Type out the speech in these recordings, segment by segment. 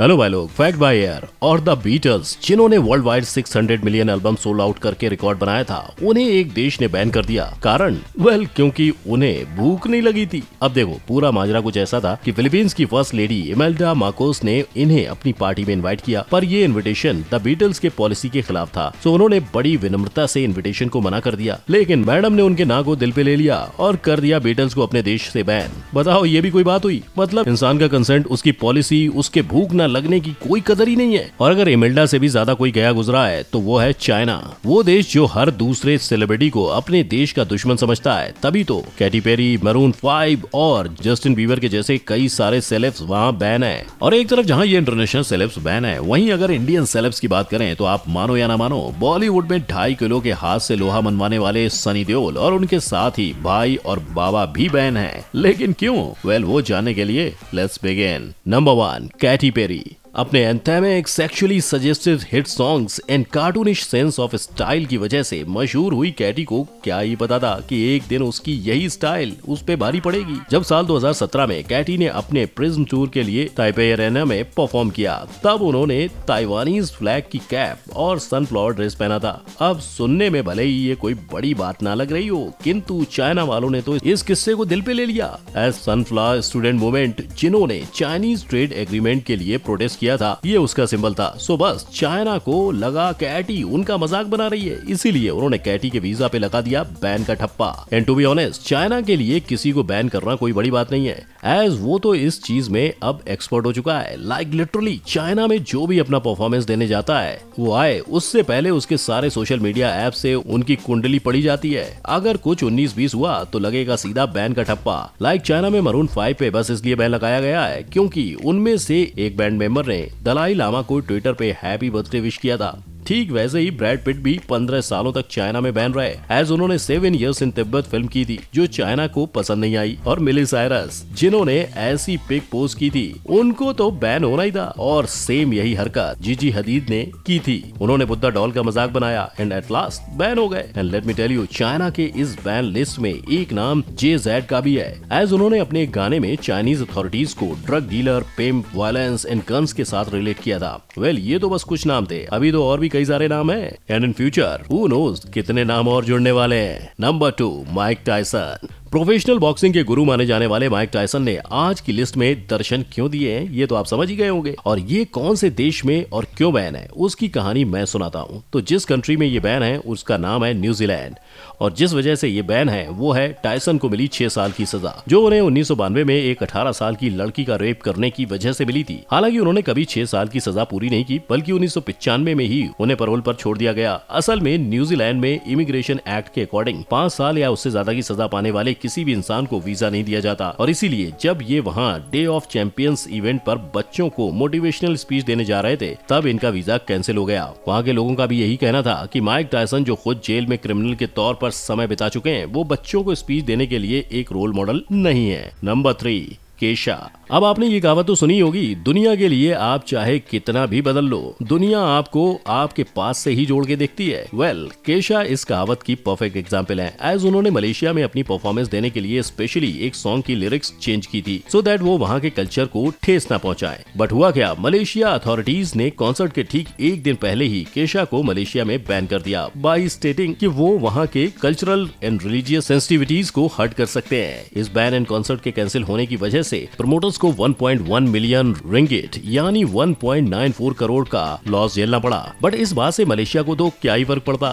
hello भाई लोग fact by air और द बीटल्स जिन्होंने worldwide 600 million album sold out करके रिकॉर्ड बनाया था उन्हें एक देश ने बैन कर दिया कारण वेल well, क्योंकि उन्हें भूख नहीं लगी थी अब देखो पूरा माजरा कुछ ऐसा था कि फिलीपींस की फर्स्ट लेडी इमेल्डा माकोस ने इन्हें अपनी पार्टी में इन्वाइट किया पर ये इन्विटेशन द बीटल्स के पॉलिसी के खिलाफ था तो उन्होंने बड़ी विनम्रता से इन्विटेशन को मना कर दिया लेकिन मैडम ने उनके ना को दिल पे ले लिया और कर दिया बीटल्स को अपने देश ऐसी बैन बताओ ये भी कोई बात हुई मतलब इंसान का कंसेंट उसकी पॉलिसी उसके भूख ना लगने की कोई कदर ही नहीं है और अगर इमेल्डा से भी ज्यादा कोई गया गुजरा है तो वो है चाइना वो देश जो हर दूसरे सेलिब्रिटी को अपने देश का दुश्मन समझता है तभी तो कैटी पेरी मरून फाइव और जस्टिन बीवर के जैसे कई सारे सेलेब्स वहाँ बैन है और एक तरफ जहाँ ये इंटरनेशनल सेलेब्स बैन है वहीं अगर इंडियन सेलेब्स की बात करें तो आप मानो या ना मानो बॉलीवुड में ढाई किलो के हाथ से लोहा मनवाने वाले सनी देओल और उनके साथ ही भाई और बाबा भी बैन है लेकिन क्यों वेल well, वो जाने के लिए let's begin number one Katy Perry study अपने एंथम में एक sexually suggestive hit songs and cartoonish sense of style की वजह से मशहूर हुई कैटी को क्या ही पता था कि एक दिन उसकी यही स्टाइल उस पे भारी पड़ेगी जब साल 2017 में कैटी ने अपने प्रिज्म टूर के लिए ताइपे अरेना में परफॉर्म किया तब उन्होंने ताइवानीज फ्लैग की कैप और सनफ्लावर ड्रेस पहना था अब सुनने में भले ही ये कोई बड़ी बात ना लग रही हो किंतु चाइना वालों ने तो इस किस्से को दिल पे ले लिया एज सनफ्लावर स्टूडेंट मूवमेंट जिन्होंने चाइनीज ट्रेड एग्रीमेंट के लिए प्रोटेस्ट किया था ये उसका सिंबल था सो बस चाइना को लगा कैटी उनका मजाक बना रही है इसीलिए उन्होंने कैटी के वीजा पे लगा दिया बैन का ठप्पा and to be honest China के लिए किसी को बैन करना कोई बड़ी बात नहीं है एज वो तो इस चीज में अब एक्सपर्ट हो चुका है लाइक लिटरली चाइना में जो भी अपना परफॉर्मेंस देने जाता है वो आए उससे पहले उसके सारे सोशल मीडिया ऐप से उनकी कुंडली पड़ी जाती है अगर कुछ उन्नीस बीस हुआ तो लगेगा सीधा बैन का ठप्पा लाइक चाइना में मरून फाइव पे बस इसलिए बैन लगाया गया है क्योंकि उनमें से एक बैंड मेंबर ने दलाई लामा को ट्विटर पे हैप्पी बर्थडे विश किया था ठीक वैसे ही ब्रैड पिट भी पंद्रह सालों तक चाइना में बैन रहे एज उन्होंने seven years in Tibet film की थी जो चाइना को पसंद नहीं आई और मिली साइरस जिन्होंने ऐसी पिक पोस्ट की थी उनको तो बैन होना ही था और सेम यही हरकत जीजी हदीद ने की थी उन्होंने बुद्धा डॉल का मजाक बनाया एंड एट लास्ट बैन हो गए and let me tell you China के इस बैन लिस्ट में एक नाम जे जेड का भी है एज उन्होंने अपने गाने में चाइनीज अथॉरिटीज को ड्रग डीलर पेम वायलेंस एंड गन्स के साथ रिलेट किया था वेल ये तो बस कुछ नाम थे अभी तो और भी कई सारे नाम है and in future who knows कितने नाम और जुड़ने वाले हैं number two Mike Tyson professional boxing के गुरु माने जाने वाले माइक टायसन ने आज की लिस्ट में दर्शन क्यों दिए हैं ये तो आप समझ ही गए होंगे और ये कौन से देश में और क्यों बैन है उसकी कहानी मैं सुनाता हूँ तो जिस कंट्री में ये बैन है उसका नाम है न्यूजीलैंड और जिस वजह से ये बैन है वो है टायसन को मिली छह साल की सजा जो उन्हें उन्नीस में एक अठारह साल की लड़की का रेप करने की वजह से मिली थी हालांकि उन्होंने कभी छह साल की सजा पूरी नहीं की बल्कि उन्नीस में ही उन्हें परोल पर छोड़ दिया गया असल में न्यूजीलैंड में इमिग्रेशन एक्ट के अकॉर्डिंग पांच साल या उससे ज्यादा की सजा पाने वाले किसी भी इंसान को वीजा नहीं दिया जाता और इसीलिए जब ये वहाँ डे ऑफ चैंपियंस इवेंट पर बच्चों को मोटिवेशनल स्पीच देने जा रहे थे तब इनका वीजा कैंसिल हो गया वहाँ के लोगों का भी यही कहना था की माइक टायसन जो खुद जेल में क्रिमिनल के तौर पर समय बिता चुके हैं वो बच्चों को स्पीच देने के लिए एक रोल मॉडल नहीं है नंबर थ्री केशा अब आपने ये कहावत तो सुनी होगी दुनिया के लिए आप चाहे कितना भी बदल लो दुनिया आपको आपके पास से ही जोड़ के देखती है वेल well, केशा इस कहावत की परफेक्ट एग्जाम्पल है एज उन्होंने मलेशिया में अपनी परफॉर्मेंस देने के लिए स्पेशली एक सॉन्ग की लिरिक्स चेंज की थी सो so दैट वो वहाँ के कल्चर को ठेस न पहुँचाए बट हुआ क्या मलेशिया अथॉरिटीज ने कॉन्सर्ट के ठीक एक दिन पहले ही केशा को मलेशिया में बैन कर दिया बाई स्टेटिंग की वो वहाँ के कल्चरल एंड रिलीजियस सेंसिटिविटीज को हर्ट कर सकते हैं इस बैन एंड कॉन्सर्ट के कैंसिल होने की वजह ऐसी प्रमोटर्स को 1.1 मिलियन रिंगिट यानी 1.94 करोड़ का लॉस झेलना पड़ा बट इस बात से मलेशिया को तो क्या ही फर्क पड़ता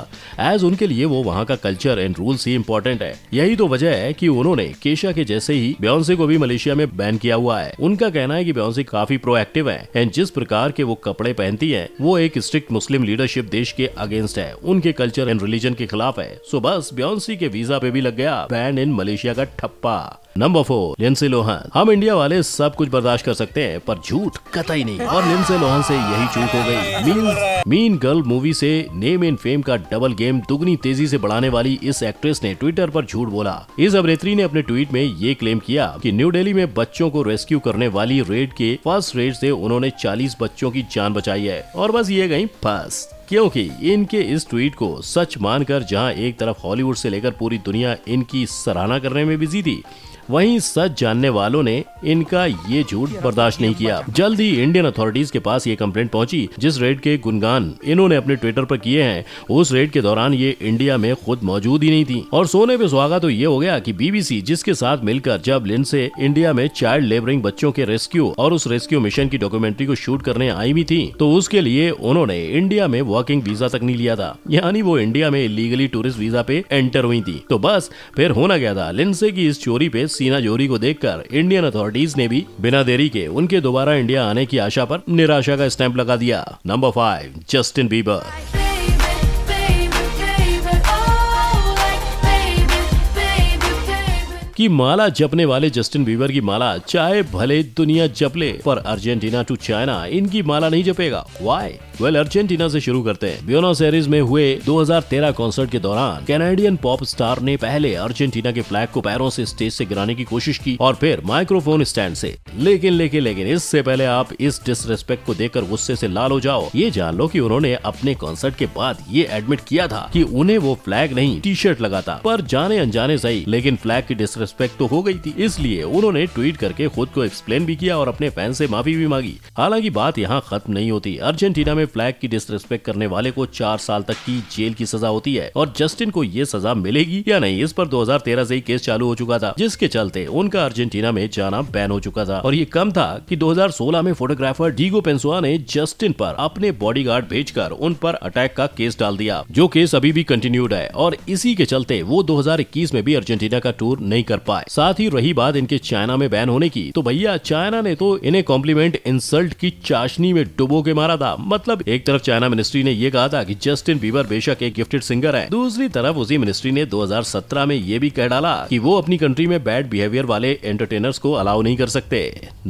एज उनके लिए वो वहाँ का कल्चर एंड रूल्स ही इम्पोर्टेंट है यही तो वजह है की उन्होंने केशा के जैसे ही ब्योन्से को भी मलेशिया में बैन किया हुआ है उनका कहना है की ब्योन्से काफी प्रोएक्टिव है एंड जिस प्रकार के वो कपड़े पहनती है वो एक स्ट्रिक्ट मुस्लिम लीडरशिप देश के अगेंस्ट है उनके कल्चर एंड रिलीजन के खिलाफ है सो बस ब्योन्सी के वीजा पे भी लग गया बैन इन मलेशिया का ठप्पा नंबर फोर लिंसे लोहन हम इंडिया वाले सब कुछ बर्दाश्त कर सकते हैं पर झूठ कतई नहीं और लिंसे लोहन से यही चूक हो गई मीन मीन गर्ल मूवी से नेम एंड फेम का डबल गेम दुगनी तेजी से बढ़ाने वाली इस एक्ट्रेस ने ट्विटर पर झूठ बोला इस अभिनेत्री ने अपने ट्वीट में ये क्लेम किया कि न्यू दिल्ली में बच्चों को रेस्क्यू करने वाली रेड के फर्स्ट रेड से उन्होंने 40 बच्चों की जान बचाई है और बस ये गई फर्स्ट क्योंकि इनके इस ट्वीट को सच मानकर जहां एक तरफ हॉलीवुड से लेकर पूरी दुनिया इनकी सराहना करने में बिजी थी वहीं सच जानने वालों ने इनका ये झूठ बर्दाश्त नहीं किया जल्द ही इंडियन अथॉरिटीज के पास ये कंप्लेंट पहुंची जिस रेड के गुनगान इन्होंने अपने ट्विटर पर किए हैं उस रेड के दौरान ये इंडिया में खुद मौजूद ही नहीं थी और सोने पे सुहागा तो ये हो गया कि बीबीसी जिसके साथ मिलकर जब लिन से इंडिया में चाइल्ड लेबरिंग बच्चों के रेस्क्यू और उस रेस्क्यू मिशन की डॉक्यूमेंट्री को शूट करने आई भी थी तो उसके लिए उन्होंने इंडिया में वर्किंग वीजा तक नहीं लिया था यानी वो इंडिया में इलीगली टूरिस्ट वीजा पे एंटर हुई थी तो बस फिर होना गया था लिंसे की इस चोरी पे सीना जोरी को देख इंडियन अथॉरिटीज ने भी बिना देरी के उनके दोबारा इंडिया आने की आशा आरोप निराशा का स्टैंप लगा दिया नंबर फाइव जस्टिन बीबर कि माला जपने वाले जस्टिन बीबर की माला चाहे भले दुनिया जप ले पर अर्जेंटीना टू चाइना इनकी माला नहीं जपेगा वाई वेल well, अर्जेंटीना से शुरू करते हैं ब्यूनोस एरिस में हुए 2013 कॉन्सर्ट के दौरान कैनेडियन पॉप स्टार ने पहले अर्जेंटीना के फ्लैग को पैरों से स्टेज से गिराने की कोशिश की और फिर माइक्रोफोन स्टैंड से लेकिन लेकिन लेकिन इससे पहले आप इस डिसरेस्पेक्ट को देखकर गुस्से से लाल हो जाओ ये जान लो की उन्होंने अपने कॉन्सर्ट के बाद ये एडमिट किया था कि उन्हें वो फ्लैग नहीं टी शर्ट लगाता पर जाने अनजाने सही लेकिन फ्लैग की डिसरे रिस्पेक्ट तो हो गई थी इसलिए उन्होंने ट्वीट करके खुद को एक्सप्लेन भी किया और अपने फैन से माफी भी मांगी हालांकि बात यहाँ खत्म नहीं होती अर्जेंटीना में फ्लैग की डिसरेस्पेक्ट करने वाले को चार साल तक की जेल की सजा होती है और जस्टिन को ये सजा मिलेगी या नहीं इस पर दो हजार ही केस चालू हो चुका था जिसके चलते उनका अर्जेंटीना में जाना बैन हो चुका था और ये कम था की दो में फोटोग्राफर डीगो पेंसुआ ने जस्टिन पर अपने बॉडीगार्ड भेजकर उन पर अटैक का केस डाल दिया जो केस अभी भी कंटिन्यूड है और इसी के चलते वो 2021 में भी अर्जेंटीना का टूर नहीं कर कर पाए साथ ही रही बात इनके चाइना में बैन होने की तो भैया चाइना ने तो इन्हें कॉम्प्लीमेंट इंसल्ट की चाशनी में डुबो के मारा था मतलब एक तरफ चाइना मिनिस्ट्री ने ये कहा था की जस्टिन बीबर बेशक एक गिफ्टेड सिंगर है दूसरी तरफ उसी मिनिस्ट्री ने 2017 में ये भी कह डाला की वो अपनी कंट्री में बैड बिहेवियर वाले एंटरटेनर्स को अलाउ नहीं कर सकते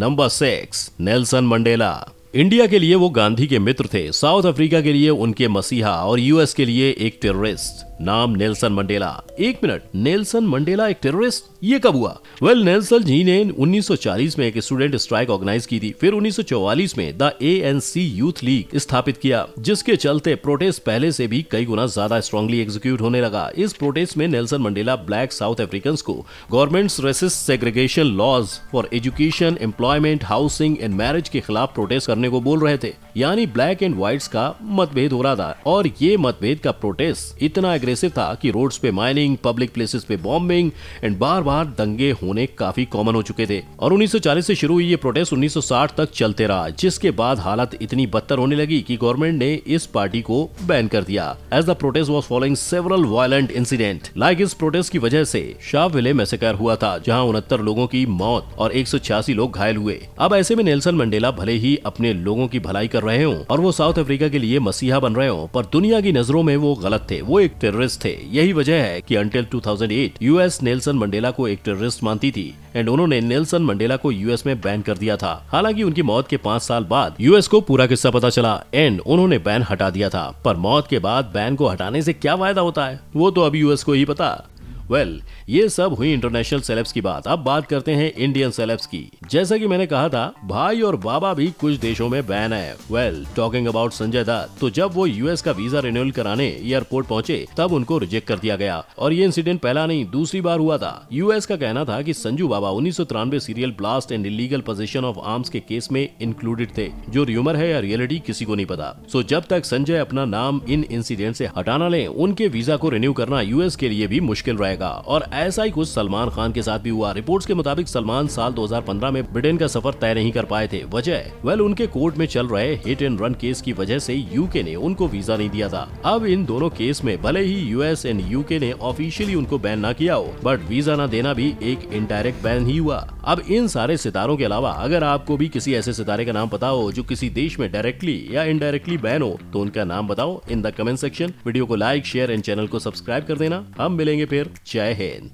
number six Nelson Mandela India के लिए वो गांधी के मित्र थे साउथ अफ्रीका के लिए उनके मसीहा और यूएस के लिए एक टेररिस्ट नाम नेल्सन मंडेला एक मिनट नेल्सन मंडेला एक टेररिस्ट ये कब हुआ वेल well, नेल्सन जी ने 1940 में एक स्टूडेंट स्ट्राइक ऑर्गेनाइज की थी फिर 1944 में द एएनसी यूथ लीग स्थापित किया जिसके चलते प्रोटेस्ट पहले से भी कई गुना ज्यादा स्ट्रांगली एग्जीक्यूट होने लगा इस प्रोटेस्ट में Nelson Mandela black South African को government racist segregation laws for education employment housing and marriage के खिलाफ प्रोटेस्ट करने को बोल रहे थे यानी ब्लैक एंड व्हाइट का मतभेद हो रहा था और ये मतभेद का प्रोटेस्ट इतना एग्रेसिव था कि रोड्स पे माइनिंग पब्लिक प्लेसेस पे बॉम्बिंग एंड बार बार दंगे होने काफी कॉमन हो चुके थे और 1940 से शुरू हुई ये प्रोटेस्ट 1960 तक चलते रहा जिसके बाद हालत इतनी बदतर होने लगी की गवर्नमेंट ने इस पार्टी को बैन कर दिया as the protest was following several violent incident like इस प्रोटेस्ट की वजह से विले मैसेकर हुआ था जहां उनहत्तर लोगों की मौत और एक लोग घायल हुए अब ऐसे में नेल्सन मंडेला भले ही अपने अपने लोगों की भलाई कर रहे हो और वो साउथ अफ्रीका के लिए मसीहा बन रहे हो पर दुनिया की नजरों में वो गलत थे वो एक टेररिस्ट थे यही वजह है कि अंटिल 2008 यूएस नेल्सन मंडेला को एक टेररिस्ट मानती थी एंड उन्होंने नेल्सन मंडेला को यूएस में बैन कर दिया था हालांकि उनकी मौत के पाँच साल बाद यूएस को पूरा किस्सा पता चला एंड उन्होंने बैन हटा दिया था पर मौत के बाद बैन को हटाने से क्या फायदा होता है वो तो अभी यूएस को ही पता वेल well, ये सब हुई इंटरनेशनल सेलेब्स की बात अब बात करते हैं इंडियन सेलेब्स की जैसा कि मैंने कहा था भाई और बाबा भी कुछ देशों में बैन है well talking about Sanjay Dutt तो जब वो यूएस का वीजा रिन्यूअल कराने एयरपोर्ट पहुंचे तब उनको रिजेक्ट कर दिया गया और ये इंसिडेंट पहला नहीं दूसरी बार हुआ था यूएस का कहना था की संजू बाबा उन्नीस serial blast and illegal position of arms के केस में इंक्लूडेड थे जो र्यूमर है या रियलिटी किसी को नहीं पता सो जब तक संजय अपना नाम इन इंसिडेंट ऐसी हटाना ले उनके वीजा को रिन्यू करना यूएस के लिए भी मुश्किल रहेगा जाएगा और ऐसा ही कुछ सलमान खान के साथ भी हुआ रिपोर्ट के मुताबिक सलमान साल 2015 में ब्रिटेन का सफर तय नहीं कर पाए थे वजह वेल उनके कोर्ट में चल रहे हिट एंड रन केस की वजह से यूके ने उनको वीजा नहीं दिया था अब इन दोनों केस में भले ही यूएस एंड यूके ने ऑफिशियली उनको बैन न किया हो बट वीजा न देना भी एक इनडायरेक्ट बैन ही हुआ अब इन सारे सितारों के अलावा अगर आपको भी किसी ऐसे सितारे का नाम पता हो जो किसी देश में डायरेक्टली या इनडायरेक्टली बैन हो तो उनका नाम बताओ in the comment section video को लाइक शेयर एंड चैनल को सब्सक्राइब कर देना हम मिलेंगे फिर Jai